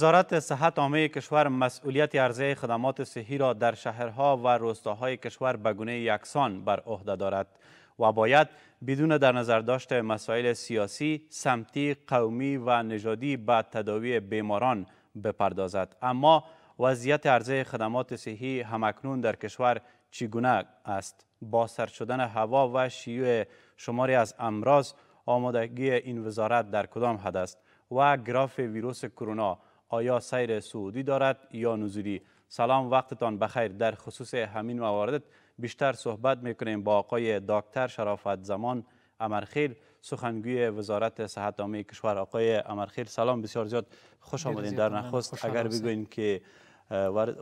وزارت صحت عامه کشور مسئولیت عرضه خدمات صحی را در شهرها و روستاهای کشور به گونه یکسان بر عهده دارد و باید بدون در نظر داشت مسائل سیاسی، سمتی، قومی و نژادی به تداوی بیماران بپردازد اما وضعیت عرضه خدمات صحی همکنون در کشور چگونه است با سر شدن هوا و شیوع شماری از امراض آمادگی این وزارت در کدام حد است و گراف ویروس کرونا آیا سیر سعودی دارد یا نزولی سلام وقتتان بخیر در خصوص همین موارد بیشتر صحبت میکنیم با آقای دکتر شرافت زمان امرخیل سخنگوی وزارت صحت عامه کشور آقای امرخیل سلام بسیار زیاد خوش آمدین در نخست اگر بگوین که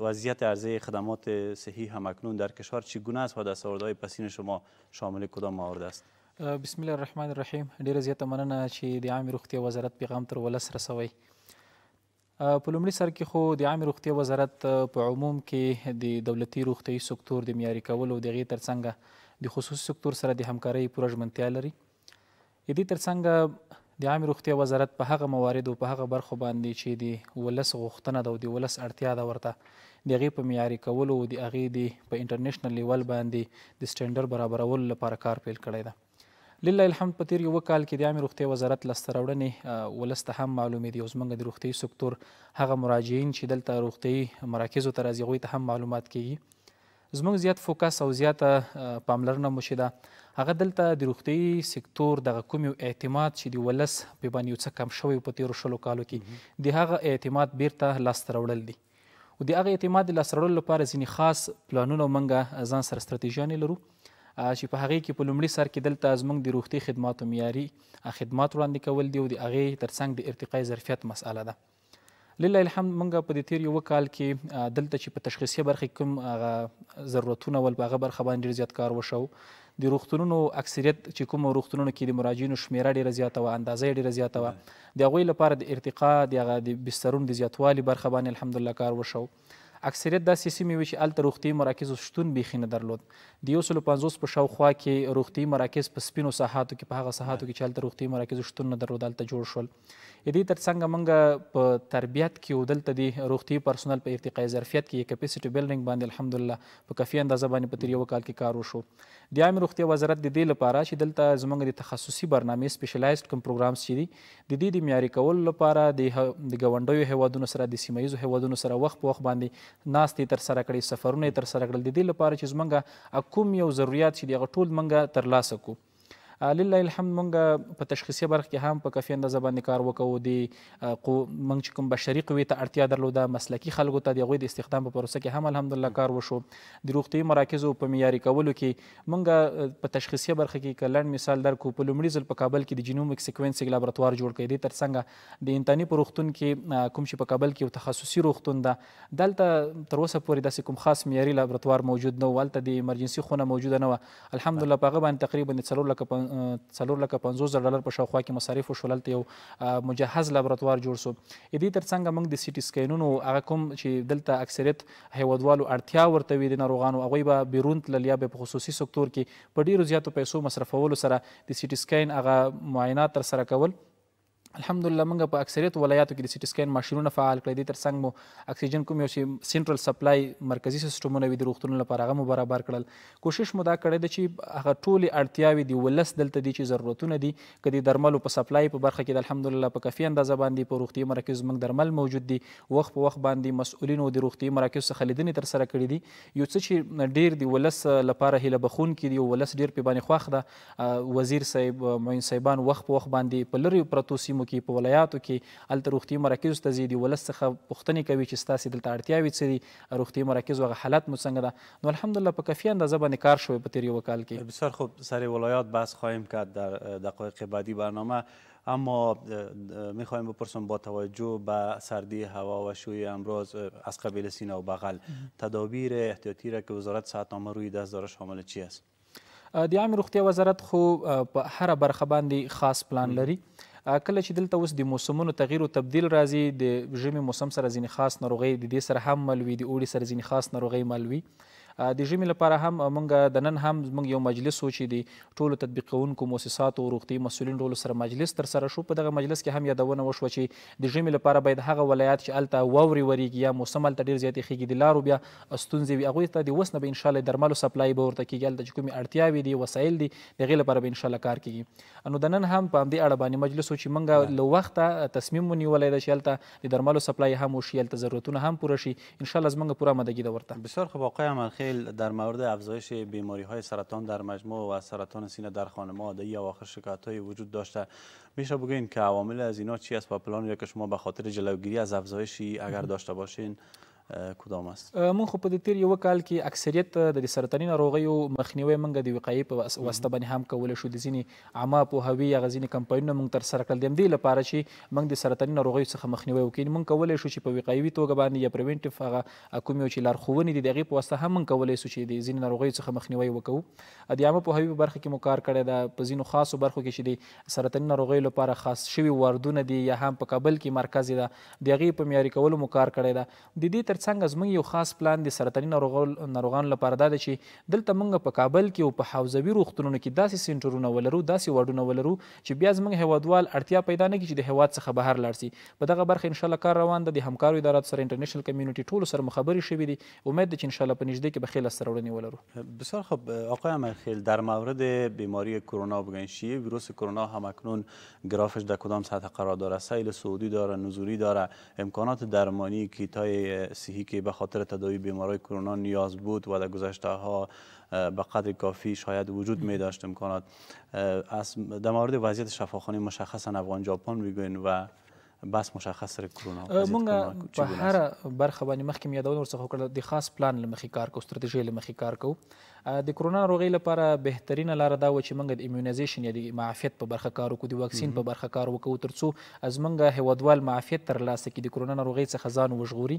وضعیت عرضه خدمات صحی همکنون در کشور چگونه است و دستاوردهای پسین شما شامل کدام موارد است بسم الله الرحمن الرحیم ډیره زیاته مننه چې د عامې وزارت پیغام تر ولس په لومړي سر کې خو د عامې روغتیا وزارت په عموم کې د دولتي روغتیايي سکتور د معیاري کولو د غي ترڅنګ د خصوصي سکتور سره د همکارۍ پوره ژمنتیا لري دې ترڅنګ د عامې روغتیا وزارت په هغه موارد او په هغه برخو باندې چې د ولس غوښتنه ده او د ولس اړتیا ده ورته د هغې په معیاري کولو او د هغې د په انټرنیشنل لیول باندې د سټینډرډ برابرولو لپاره کار پیل کړی ده لله الحمد په تیر یو کال کې د عامې روغتیا وزارت لاسته راوړنې ولس ته هم معلومې دي او زموږ د روغتیايي سکتور هغه مراجعین چې دلته روغتیايي مراکزو ته راځي هغوی ته هم معلومات کیږي زموږ زیات فوکس او زیات پاملرنه مشي ده هغه دلته د روغتي سکتور دغه کوم اعتماد چې دی ولس په باندې یو څه کم شوی په تیرو شلو کالو کې د هغه اعتماد بیرته لاسته راوړل دي او د هغه اعتماد لاسته راوړلو لپاره ځینې خاص پلانونه مونږ ځان سره ستراتیژیانې لرو چې په هغې کې په لومړي سر کې دلته زموږ د روغتي خدماتو معیاري خدمات وړاندې کول دي او د هغې ترڅنګ د ارتقای ظرفیت مسأله ده لله الحمد مونږ په دې تیر یو کال کې دلته چې په تشخیصي برخه کوم ضرورتونه ول په هغه برخه باندې ډېر زیات کار وشو د روغتونونو اکثریت چې کوم روغتونونو کې د مراجعینو شمیره ډیره زیاته وه اندازه ډیره زیاته وه د هغوی لپاره د ارتقا د هغه د بسترونو د زیاتوالي برخه باندې الحمدلله کار وشو اکثریت داسې سیمې وي چې هلته روغتیایي مراکزو شتون بیخي نه درلود د یو سلو پنځوس په شاوخوا کې روغتیایي مراکز په سپینو ساحاتو کې په هغه ساحاتو کې چې هلته روغتیایي مراکزو شتون نه درلود هلته جوړ شول دې ترڅنګ موږ په تربیت کې او دلته د روغتي پرسونل په ارتقای ظرفیت کې کیپیسټي بیلډینګ باندې الحمدلله په کافي اندازه باندې په تیر یو کال کې کار وشو د عام روغتي وزارت د دې لپاره چې دلته زموږ د تخصصي برنامې سپیشلایزډ کوم پروګرامز چې دي د دې د معیاري کولو لپاره د ګاونډیو هیوادونو سره د سیمه ییزو هیوادونو سره وخت په وخت باندې ناستې ترسره کړي سفرونه ترسره کړل د دې لپاره چې زموږ کوم یو ضرورت چې دغه ټول منګه ترلاسه کوو لله الحمد مونږ په تشخیصي برخه کې هم په کافي اندازه باندې کار وکړو دی قو مونږ چې کوم بشري قوې ته اړتیا درلوده مسلکي خلکو ته د هغوی د استخدام په پروسه کې هم الحمدلله کار وشو د روغتیي مراکزو په معیاري کولو کې مونږ په تشخیصي برخه کې کلند مثال درکو په لومړي ځل په کابل کې د جینومک سیکوینسینګ لابراتوار جوړ کړی دی ترڅنګ د انتاني پروختون کې کوم چې په کابل کې یو تخصصي روغتون ده دلته تر اوسه پورې داسې کوم خاص معیاري لابراتوار موجود نه و هلته د ایمرجنسي خونه موجوده نه وه الحمدلله په هغه باندې تقریبا څلور لکه څلور لکه 50 ډالر په شاوخوا کې مصارف وشول تل یو مجهز لابراتوار جوړ سو اې دې ترڅنګ موږ د سیټي سکینونو هغه کوم چې دلته اکثریت هیوادوالو اړتیا ورته وي د ناروغانو هغه به بیرون تلل یا به په خصوصي سکتور کې په ډیرو زیاتو پیسو مصرفولو سره د سیټي سکین هغه معاینات تر سره کول الحمدلله موږ په اکثریت ولایاتو کې د سیټي سکین ماشینونه فعال کړی دي ترڅنګ مو اکسیجن کوم یو سینټرل سپلای مرکزی سیستمونه وي د روغتونونو لپاره هغه مو برابر کړل کوشش مو دا کړی دی چې هغه ټولې اړتیاوې دي ولس دلته دي چې ضرورتونه دي که د درملو په سپلای په برخه کې د الحمدلله په کافي اندازه باندې په روغتي مراکزو موږ درمل موجود دي وخت په وخت باندې مسؤلینو د روغتي مراکزو څخه لیدنې ترسره کړي دي یو څه چې ډیر د ولس لپاره هیله بخونکي دي ولس ډیر په باندې خوښ ده وزیر صاحب معین صاحبان وخت په وخت باندې په لرې پرتو سیمو سیمو کې په ولایاتو کې هلته روغتي مراکزو ته ځي د ولس څخه پوښتنې کوي چې ستاسې دلته اړتیاوې څه دي روغتي مراکزو هغه حالت مو څنګه ده نو الحمدلله په کافي اندازه باندې کار شوی په تیر یوه کال کې بسیار خوب سر ولایات بحث خواهیم کرد در دقایق بعدی برنامه اما میخوایم بپرسم با توجه به سردی هوا و شوی امروز از قبیل سینه و بغل تدابیر احتیاطی را که وزارت ساعتنامه روی دست داره شامل چی است؟ د عام روغتیا وزارت خو په هر برخه باندې خاص پلان لري کله چې دلته اوس د موسمونو تغییر او تبديل راځي د ژمي موسم سره ځینې خاص ناروغۍ د دې سره هم مل وي د اوړي سره ځینې خاص ناروغۍ مل وي د ژمي لپاره هم مونږ د نن هم مونږ یو مجلس و چې دی ټولو تطبیقونکو مؤسساتو او روغتي مسولین ټولو سره مجلس تر سره شو په دغه مجلس کې هم یادونه وشوه چې د ژمي لپاره باید هغه ولایات چې الته واوري وریږي یا موسم الته ډیر زیاتې خېږي د لارو بیا ستونزې وي هغوی ته د اوس نه به انشاءالله درملو سپلای به ورته کېږي هلته چې کومې اړتیاوې دي وسایل دي د هغې لپاره به انشاءالله کار کېږي نو د نن هم په همدې اړه باندې مجلس و چې مونږ له وخته تصمیم ونیولی دی چې هلته د درملو سپلای هم وشي هلته ضرورتونه هم پوره شي انشاءالله زموږ پوره مدګي ده ورته بسیار خب آقای در مورد افزایش بیماری های سرطان در مجموع و سرطان سینه در خانم‌ها ای اواخر شکایت های وجود داشته میشه بگین که عوامل از اینا چی است و پلان که شما به خاطر جلوگیری از افزایشی اگر داشته باشین کوم است مونږ خو په دې تیر یو کال کې اکثریت د سرطاني ناروغیو مخنیوي منګه د وقایې په واسطه باندې هم کول شو د ځینی عامه په هوی یا غزینی کمپاینونه مونږ تر سره کړل دي لپاره چې مونږ د سرطاني ناروغیو څخه مخنیوي وکړو مونږ کولای شو چې په وقایوي توګه باندې یا پریونټیو هغه کوم یو چې لارښوونې دي دغه په واسطه هم مونږ کولای شو چې د ځینی ناروغیو څخه مخنیوي وکړو د عامه په هوی په برخه کې مو کار کړی دا په ځینو خاصو برخو کې چې د سرطاني ناروغیو لپاره خاص شوی واردونه دي یا هم په کابل کې مرکز دی دغه په معیاري کولو مو کار کړی دا د دې ترڅنګ زموږ یو خاص پلان د سرطاني ناروغانو لپاره دا دی چې دلته موږ په کابل کې او په حوزوي روغتونونو کې داسې سینټرونه ولرو داسې واډونه ولرو چې بیا زموږ هیوادوال اړتیا پیدا نه کړي چې د هیواد څخه بهر لاړ شي په دغه برخه انشاءالله کار روان ده د همکارو ادارات سره انټرنیشنل کمیونټي ټولو سره مخبرې شوي دي امید ده چې انشاءالله په نږدې کې به خیلی سرورنی ولرو بسیار خب آقای امرخیل در مورد بیماری کرونا بگن ویروس کرونا همکنون گرافش در کدام سطح قرار داره سیل سعودی داره نزولی داره امکانات درمانی کیتای صحی که به خاطر تداوی بیماری کرونا نیاز بود و در گذشته ها به قدر کافی شاید وجود می داشت امکانات در مورد وضعیت شفاخانه مشخصا افغان ژاپن میگوین و بس مشخص سره کړو مونږ په هر برخه باندې مخکې مې یادونه ورڅخه وکړه د خاص پلان لمخې کار کوو ستراتیژۍ لمخې کار کوو د کرونا ناروغۍ لپاره بهترینه لار دا و چې موږ د ایمونایزیشن یا د معافیت په برخه کار وکړو د واکسین په برخه کار وکړو ترڅو از موږ هیوادوال معافیت ترلاسه کړي د کرونا ناروغۍ څخه ځان وژغوري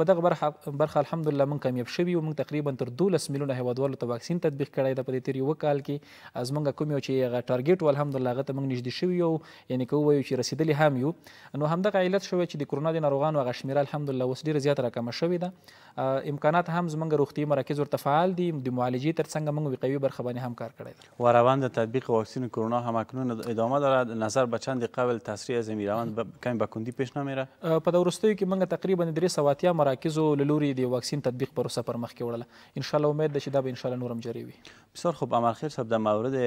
په دغه برخه برخه الحمدلله موږ کامیاب شوي او موږ تقریبا تر 12 میلیونه هیوادوالو ته واکسین تطبیق کړی د په دې تیر یو کال کې از موږ کوم یو چې هغه ټارګټ الحمدلله هغه ته موږ نږدې شوي یو یعنی کوو چې رسیدلی هم یو نو همدغه علت شوی چې د کرونا د ناروغانو هغه شمېره الحمدلله اوس ډېره زیاته راکمه شوې ده امکانات هم زموږ روغتیایي مراکز ورته فعال دي د معالجې تر څنګه موږ وقایوي برخه باندې هم کار کړی دی و روند تطبیق واکسین کرونا هم اکنون ادامه دارد نظر به چند قبل تسریع از این روند کمی به کندی پیش نمیره په دوروستیو کې موږ تقریبا درې سوه اتیا مراکزو له لورې د واکسین تطبیق پروسه پر مخ کې وړله انشاءالله امید ده چې دا به انشاءالله نور هم جاري وي بسیار خب امرخیر صاحب در مورد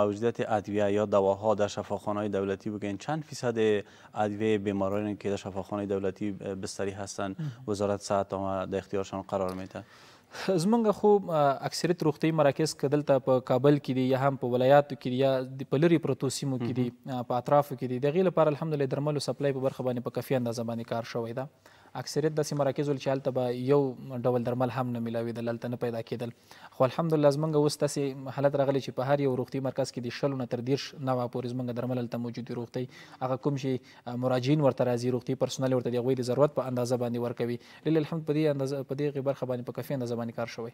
موجودیت ادویه یا دواها در شفاخانه‌های دولتی بگین چند فیصد ادویه به بیمارانی که در شفاخانه دولتی بستری هستند وزارت صحت در اختیارشان قرار میده زمونږ خو اکثریت روغتي مراکز که دلته په کابل کې دي یا هم په ولایاتو کې دي یا په لرې پرتو سیمو کې دي په اطرافو کې دي د هغې لپاره الحمدلله درملو سپلای په برخه باندې په کافي اندازه باندې کار شوی ده اکثریت داسې مراکز ول چې هلته به یو ډول درمل هم نه میلاوېدل هلته نه پیدا کېدل خو الحمدلله زموږ اوس داسې حالت راغلی چې په هر یو روغتي مرکز کې د شلو نه تر دېرش نوه پورې زموږ درمل هلته موجود دي روغتي هغه کوم چې مراجعین ورته راځي روغتي پرسونل ورته د هغوی د ضرورت په اندازه باندې ورکوي لله الحمد په دې اندازه په دې برخه باندې په کافي اندازه باندې کار شوی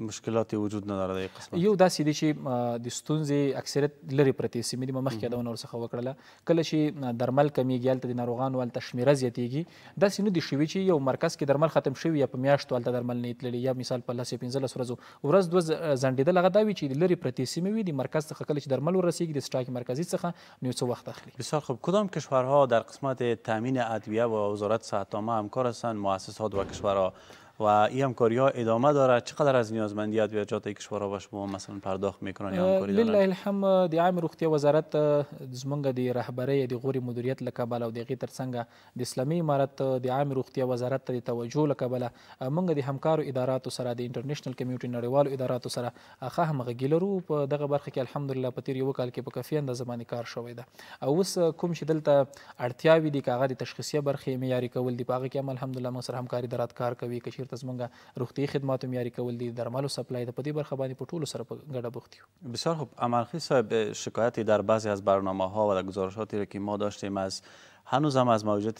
مشکلات وجود نه لري قسمه یو داسې دي چې د ستونزې اکثریت لري پرتې سیمې د مخکې دا ونور څخه وکړله کله چې درمل کمیږي الته د ناروغانو ول تشمیره زیاتیږي داسې نه دي شوي چې یو مرکز کې درمل ختم شوی یا په میاشتو ول درمل نه تللی یا مثال په لاسه 15 ورځو ورځ دوه ځنډیدل هغه دا وی چې لري پرتې سیمې وي د مرکز څخه کله چې درمل ورسیږي د سټاک مرکزی څخه نیو څه وخت اخلي بسیار خوب کدام کشورها در قسمت تامین ادویه و وزارت صحت عامه همکار هستند مؤسسات و کشورها و این همکاری ها ادامه داره چقدر از نیازمندی ادویجات کشورها به شما مثلا پرداخت میکنن یا همکاری دارن لله الحمد د عام روغتیا وزارت زمونږ د رهبری د غوري مدیریت لکبل او د غي ترڅنګ د اسلامي امارت د عام روغتیا وزارت ته توجه لکبل مونږ د همکارو اداراتو سره د انټرنیشنل کمیټي نړیوالو اداراتو سره اخه همغږي لرو په دغه برخه کې الحمدلله په تیر یو کال کې په کافي اندازه باندې کار شوی ده او اوس کوم چې دلته اړتیاوي دي کاغه د تشخیصي برخې معیاري کول دي په هغه کې هم الحمدلله موږ سره همکاري درات کار کوي کشیر از زمونږ روغتي خدمات معیاري کول دي درملو سپلای د پدې برخه باندې په ټولو سره په ګډه بوخت یو بسیار خوب صاحب شکایتی در بعضی از برنامه ها و در گزارشاتی را که ما داشتیم از هنوز هم از موجود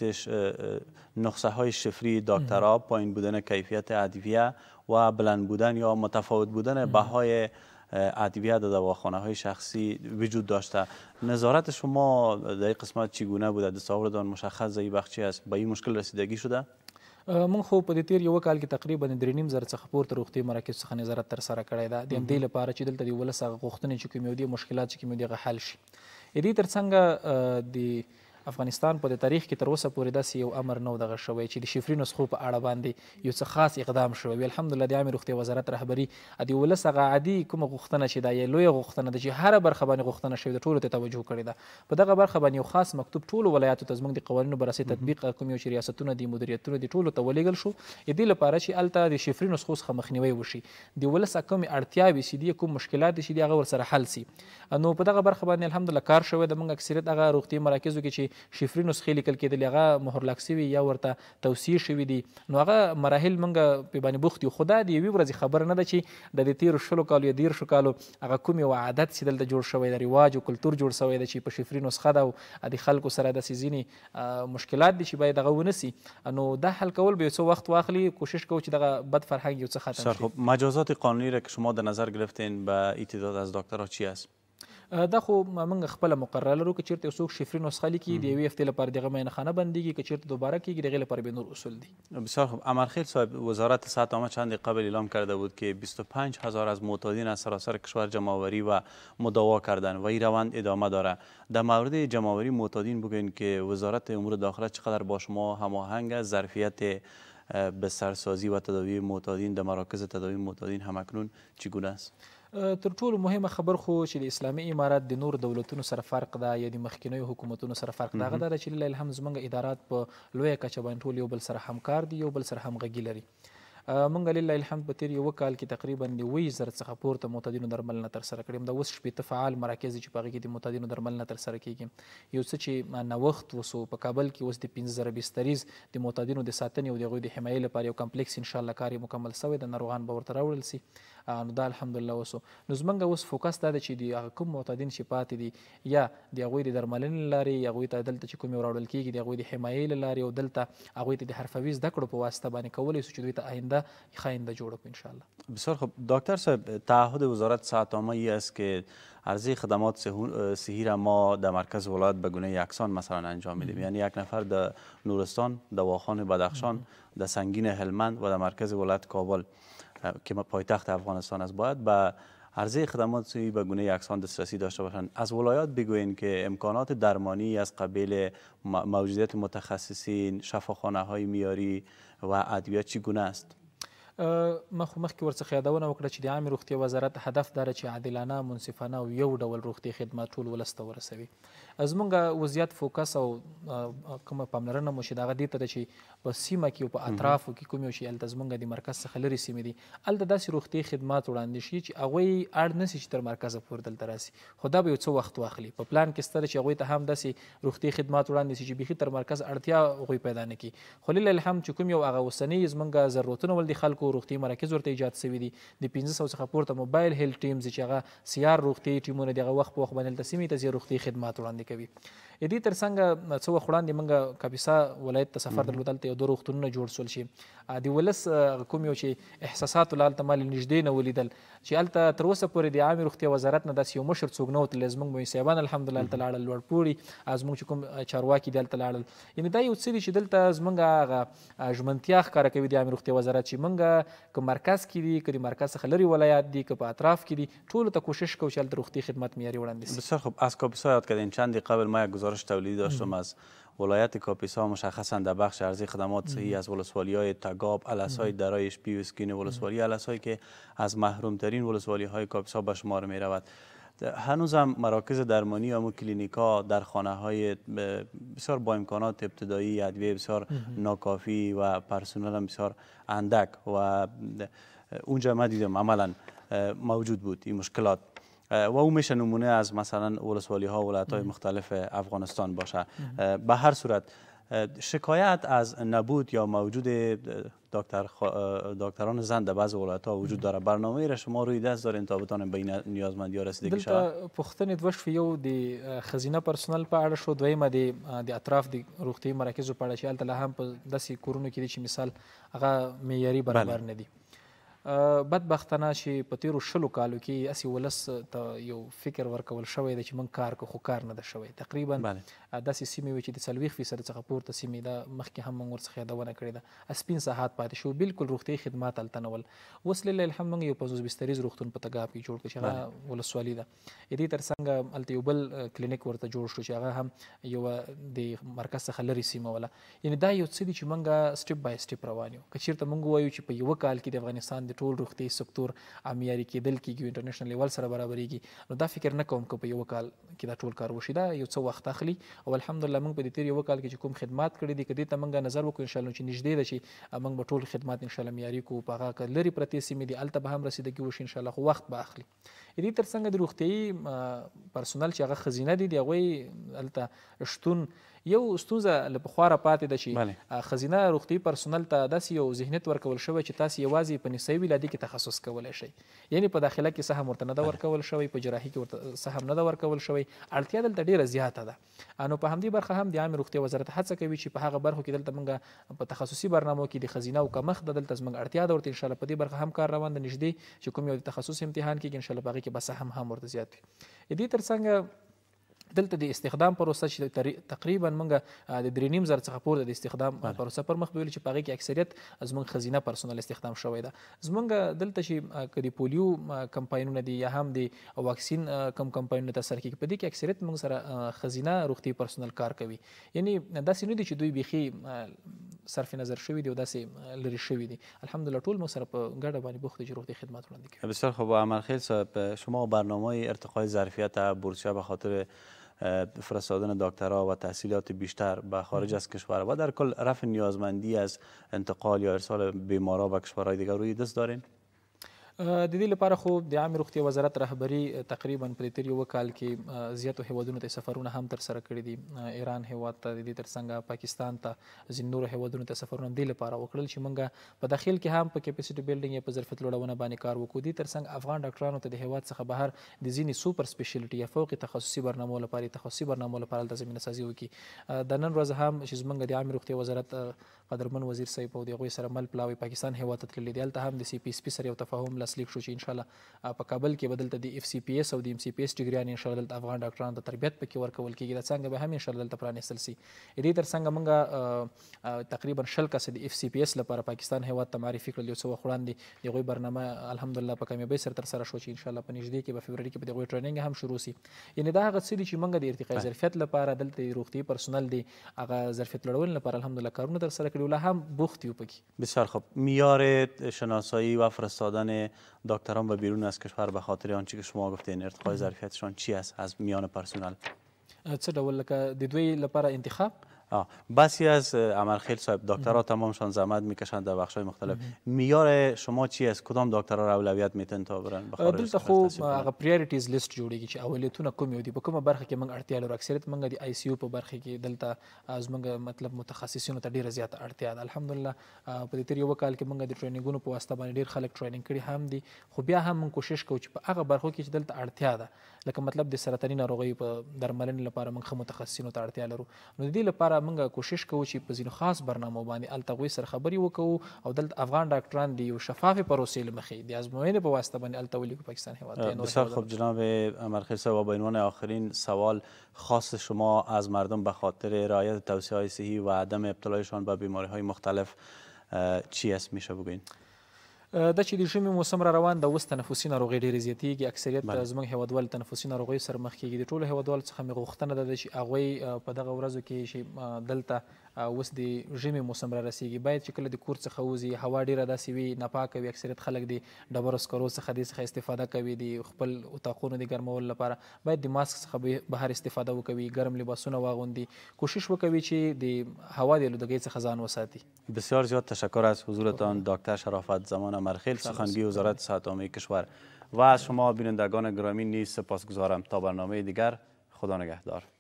نقصه های شفری داکترا پایین بودن کیفیت ادویه و بلند بودن یا متفاوت بودن بهای ادویه در دواخانه های شخصی وجود داشته نظارت شما در این قسمت چگونه بوده دستاوردان مشخص زی بخشی است با این مشکل رسیدگی شده مونږ خو په دې تیر یو کال کې تقریبا درې نیم زر څخه پورته روغتي مراکز څخه نظارت تر سره کړی دا د دې لپاره چې دلته د ولس هغه غوښتنې چې کومې دي مشکلات چې کومې دي حل شي دې ترڅنګ د افغانستان په د تاریخ کې تر اوسه پورې داسې یو امر نو دغه شوی چې د شفري نسخو په اړه باندې یو څه خاص اقدام شوی وي الحمدلله د عامې روغتیا وزارت رهبري د ولس هغه عادي کومه غوښتنه چې دا یې لویه غوښتنه ده چې هره برخه باندې غوښتنه شوې د ټولو ته توجه کړې ده په دغه برخه باندې یو خاص مکتوب ټولو ولایاتو ته زموږ د قوانینو برسې تطبیق کوم یو چې ریاستونه دي مدیریتونه دي ټولو ته ولېږل شو د دې لپاره چې هلته د شفري نسخو څخه مخنیوی وشي د ولس کومې اړتیاوې چې دي کوم مشکلات چې دي هغه ورسره حل سي نو په دغه برخه باندې الحمدلله کار شوی د موږ اکثریت هغه روغتي مراکزو کې چې کې شفري نسخې لیکل کېدلې هغه مهرلاک سوي یا ورته توصیې شوي دي نو هغه مراحل موږ پې باندې بوخت یو خو دا د یوې ورځې خبره نه ده چې د دې تېرو شلو کالو یا دیرشو کالو هغه کوم یو عادت چې دلته جوړ شوی د رواج او کلتور جوړ سوی دی چې په شفري نسخه ده او د خلکو سره داسې ځینې مشکلات دي چې باید هغه ونسي نو دا حل کول به یو څه وخت واخلي کوشش کو چې دغه بد فرهنگ یو څه ختم خب مجازات قانونی را که شما در نظر گرفتین به ایتداد از دکترها چی است؟ دا خو موږ خپل مقرره لرو چې چیرته څوک شفري نسخه لیکي د یوې هفته لپاره دغه مینه خانه بنديږي چې چیرته دوباره کیږي دغه لپاره به نور اصول دي بسیار خوب امرخیل صاحب وزارت صحت عامه چند قبل اعلام کرده بود که 25 هزار از معتادین از سراسر کشور جمعآوری و مداوا کردن و این روند ادامه داره در مورد جمعآوری معتادین بگوین که وزارت امور داخله چقدر با شما هماهنگ است ظرفیت به سرسازی و تداوی معتادین در مراکز تداوی معتادین همکنون چگونه است تر ټولو مهمه خبر خو چې د اسلامي امارات د نور دولتونو سره فرق ده یا د مخکنیو حکومتونو سره فرق ده هغه دا چې له الهام زمونږ ادارات په لویه کچه باندې ټول یو بل سره همکار دي یو بل سره همغږي لري مونږ لله الحمد په تیر یو کال کې تقریبا د وی زر څخه پورته معتادینو درملنه تر سره کړیم دا اوس شپې تفعال مراکز چې پغې کې د معتادینو درملنه تر سره کیږي یو څه چې نوښت وسو په کابل کې اوس د 15000 بستریز د معتادینو د ساتنې او د غوي د حمایت لپاره یو کمپلیکس ان شاء الله کاری مکمل شوی د ناروغان به ورته راوړل سي نو دا الحمدلله اوس نو زمونږ اوس فوکس دا دی چې د هغه کوم معتدین چې پاتې دي یا د هغوی د درملنې له لارې یا هغوی ته دلته چې کومې راوړل کېږي د هغوی د حمایې له لارې او دلته هغوی ته د حرفوي زده کړو په واسطه باندې کولی شو چې دوی ته آینده ښه آینده جوړه کړو انشاءالله بسیار خب دکتر صاحب تعهد وزارت ساعتنامه ای است که عرضه خدمات صحی را ما در مرکز ولایت به گونه یکسان مثلا انجام میدیم یعنی یک نفر در نورستان در واخان بدخشان در سنگین هلمند و در مرکز ولایت کابل که پایتخت افغانستان است باید به عرضه خدمات سوی به گونه یکسان دسترسی داشته باشند از ولایات بگویند که امکانات درمانی از قبیل موجودیت متخصصین شفاخانه های میاری و چی گونه است ما خو مخکې ورڅخه یادونه وکړه چې د عامې روغتیا وزارت هدف دا چې عادلانه منصفانه او یو ډول روغتي خدمات ټول ولس ته ورسوي زمونږ وضعیت فوکس او کومه پاملرنه مو چې دغه دې ته ده چې په سیمه کې او په اطرافو کې کوم یو شي هلته زمونږ د مرکز څخه لرې سیمې دي هلته داسې روغتي خدمات وړاندې شي چې هغوی اړ نه سي چې تر مرکزه پورې دلته راسي خو دا به یو څه وخت واخلي په پلان کې ستره چې هغوی ته هم داسې روغتي خدمات وړاندې شي چې بیخي تر مرکز اړتیا هغوی پیدا نه کړي خو لله الحمد چې کوم یو هغه اوسني زمونږ ضرورتونه ول د خلکو او روغتي مراکز ورته ایجاد شوي دي د 1500 څخه پورته موبایل هیل ټیمز چې هغه سیار روغتي ټیمونه دغه وخت په وخت باندې تسمی ته روغتي خدمات وړاندې کوي یدي تر څنګه څو وړاندې موږ کاپیسا ولایت ته سفر درلودل ته یو دوه روغتونونه جوړ سول شي د ولس کوم یو چې احساسات لاله مال نږدې نه ولیدل چې هلته تر اوسه پورې د عامې روغتیا وزارت نه داسې یو مشر څوک نه وتلی زموږ مویسیبان الحمدلله هلته لاړل لوړپوړي زموږ چې کوم چارواکي دي هلته لاړل یعنې دا یو څه دي چې دلته زموږ هغه ژمنتیا ښکاره کوي د عامې روغتیا وزارت چې موږ که مرکز کې دي که د مرکز څخه لرې ولایات دي که په اطراف کې دي ټولو ته کوشش کوو چې هلته روغتي خدمت معیاري وړاندې شي بسیار خوب از کاپیسا یاد کردین چندی قبل ما یک گزارش داشتم از ولایت کاپیسا مشخصا در بخش ارزی خدمات صحی از ولسوالی های تگاب علسای درایش شپی و اسکین ولسوالی علسایی که از محرومترین ولسوالی های کاپیسا به شمار می رود هنوز هم مراکز درمانی و کلینیکا در خانه های بسیار با امکانات ابتدایی ادویه بسیار ناکافی و پرسنل هم بسیار اندک و اونجا ما دیدم عملا موجود بود این مشکلات و او میشه نمونه از مثلا ولسوالی ها ولایت های مختلف افغانستان باشه به هر صورت شکایت از نبود یا موجود دکتر دکتران زن در بعض ولایت ها وجود داره برنامه را شما روی دست دارین تا بتانیم به این نیازمندی ها رسیدگی شود دلته یو خزینه پرسنل په شد شو دویمه د اطراف دی روغتیایي مراکزو و اړه چې هم په کورونو کې مثال اگه میاری برابر بله. ندی. بدبختانه چې په تیرو شلو کالو کې اسی ولس ته یو فکر ورکول شوی دی چې موږ کار کو خو کار نه ده شوی تقریبا داسې سیمې وي چې د څلوېښت فیصده څخه پورته سیمې ده مخکې هم موږ ورڅخه یادونه کړې ده سپین ساحات پاتې شو بالکل روغتیايي خدمات هلته نه ول اوس لله الحمد موږ یو پنځوس بستریز روغتون په تګاب کې جوړ کړ چې هغه ولسوالي ده د دې تر څنګه هلته یو بل کلینیک ورته جوړ شو چې هغه هم یو د مرکز څخه لرې سیمه وله یعنې دا یو څه دي چې موږ سټپ بای سټپ روان یو که چېرته موږ ووایو چې په یوه کال کې د افغانستان د ټول روغتي سکتور معیاري کېدل کېږي انټرنیشنل لیول سره برابرېږي نو دا فکر نه کوم که په یو کال کې دا ټول کار وشي دا یو څه وخت اخلي او الحمدلله موږ په دې تیر یو کال کې چې کوم خدمات کړې دي که دې ته موږ نظر وکړو ان شاء الله چې نږدې ده چې موږ به ټول خدمات ان شاء الله معیاري کوو په هغه لري پرتې سیمې دي الته به هم رسیدګي وشي ان شاء الله خو وخت به اخلي دې ترڅنګ د روغتیايي پرسونل چې هغه خزینه دي د هغوی هلته شتون یو ستونزه له پخوا راپاتې ده چې خزینه روغتیايي پرسونل ته داسې یو ذهنیت ورکول شوی چې تاسې یوازې په نسایي ولادي کې تخصص کولی شئ یعنې په داخله کې سهم ورته نه ده ورکول شوی په جراحي کې ورته سهم نه ده ورکول شوی اړتیا دلته ډېره زیاته ده نو په همدې برخه هم د عامې روغتیا وزارت هڅه کوي چې په هغه برخو کې دلته موږ په تخصصي برنامو کې د خزینه او کمښت دلته زموږ اړتیا ده ورته انشاءالله په دې برخه هم کار روان ده نږدې چې کوم یو د تخصص امتحان کېږي انشاءالله په هغې کې کې به سهم هم ورته زیات وي د دې ترڅنګ دلته د استخدام پروسه چې تقریبا موږ د درې نیم زر څخه پورته د استخدام پروسه پر مخ بیول چې پاره کې اکثریت زموږ خزینه پرسونل استخدام شوې ده زموږ دلته چې کدي پولیو کمپاینونه دي یا هم د واکسین کم کمپاینونه ته سر کې په دې کې اکثریت موږ سره خزینه روغتي پرسونل کار کوي یعنی داسې نه دي چې دوی بيخي صرف نظر شوی دي او داسې لري شوی دي الحمدلله ټول موږ سره په ګډه باندې بوخت دي روغتي خدمات وړاندې کوي بسیار خوب عمل خیل صاحب شما برنامه ارتقای ظرفیت بورسیا به خاطر فرستادن دکترها و تحصیلات بیشتر به خارج از کشور و در کل رفع نیازمندی از انتقال یا ارسال بیمارا به کشورهای دیگر روی دست دارین؟ د دې لپاره خو د عامه روغتیا وزارت رهبری تقریبا په تیر یو کال کې زیاتو هیوادونو ته سفرونه هم تر سره کړی دي ایران هیواد ته د دې ترڅنګ پاکستان ته ځین نور هیوادونو ته سفرونه د لپاره وکړل چې موږ په داخل کې هم په کیپاسټي بیلډینګ په ظرفیت لوړونه باندې کار وکړو دي ترڅنګ افغان ډاکټرانو ته د هیواد څخه بهر د ځینې سوپر سپیشلټي یا فوق تخصصي برنامو لپاره تخصصي برنامو لپاره د زمينه سازي وکړي د نن ورځ هم چې موږ د عامه روغتیا وزارت قدرمن وزیر صاحب او دغه سره مل پلاوي پاکستان هیواد ته تللی دی هلته هم د سی پی اس پی سره یو تفاهم تسلیک شو چې ان شاء الله په کابل کې بدلته د اف سی پی اس او د ام سی پی اس ډیګریان ان شاء الله د افغان ډاکټرانو ته تربیت پکې ورکول کیږي دا څنګه به هم ان شاء الله د پرانیستل سي دې تر څنګه موږ تقریبا شل کس د اف سی پی اس لپاره پاکستان هیواد ته معرفي کړل یو څو وړاندې دغه برنامه الحمدلله په کامیابی سره تر سره شو چې ان شاء الله په نږدې کې په فبرवरी کې به دغه ټریننګ هم شروع سي یعنی دا هغه څه دي چې موږ د ارتقای ظرفیت لپاره دلته روغتي پرسونل دي هغه ظرفیت لوړول لپاره الحمدلله کارونه در سره کړو لا هم بوخت یو پکې بسیار خب میار شناسایی و فرستادن دکتران و بیرون از کشور به خاطر آنچه که شما گفتین ارتقای ظرفیتشان چی است از میان پرسنل چه ډول لکه د دوی لپاره انتخاب آه. بسی از عملخیل صاحب دکترها تمامشان زحمت میکشند در بخش های مختلف میار شما چی است کدام دکترها را اولویت میتن تا برن به دلته خو هغه پرایورټیز لیست جوړیږي چې اولیتونه کوم یو دي په کومه برخه کې موږ اړتیا لرو اکثریت موږ د آی سی یو په برخه کې دلته از موږ مطلب متخصصینو ته ډیره زیاته اړتیا ده الحمدلله په دې تیر یو کال کې موږ د ټریننګونو په واسطه باندې ډیر خلک ټریننګ کړي هم دي خو بیا هم کوشش کوو چې په هغه برخو کې چې دلته اړتیا ده لکه مطلب د سرطاني ناروغیو په درملنې لپاره موږ ښه متخصصینو ته اړتیا لرو نو د دې لپاره موږ کوشش کوو چې په ځینو خاص برنامو باندې هلته هغوی سره خبرې وکړو او دلته افغان ډاکټران د یو شفافې پروسې له مخې د ازموینې په واسطه باندې هلته ولیکو پاکستان هېواد ته بسیار خب جناب مرخی صاحب به عنوان آخرین سوال خاص شما از مردم به خاطر رعایت توصیه های صحی و عدم ابتلایشان به بیماری های مختلف چی است میشه بگوین دا چې د ژمي موسم را روان د اوس تنفسي ناروغۍ ډېرې زیاتېږي اکثریت زموږ هیوادوال تنفسي ناروغیو سره مخ کېږي د ټولو هیوادوالو څخه مې غوښتنه ده چې هغوی په دغه ورځو کې چې دلته اوس د ژمي موسم را رسیږي باید چې کله د کور څخه وځي هوا ډیره داسې وي ناپاکه وي اکثریت خلک د ډبرو سکرو څخه دې څخه استفاده کوي د خپل اتاقونو د ګرمولو لپاره باید د ماسک څخه بهر استفاده وکوي ګرم لباسونه واغوندي کوشش وکوي چې د هوا د لودګۍ څخه ځان وساتي بسیار زیاد تشکر از حضورتان دکتر شرافت زمان مرخیل سخنگوی وزارت صحت عامه کشور و از شما بینندگان گرامی نیز سپاس گذارم تا برنامه دیگر خدا نگهدار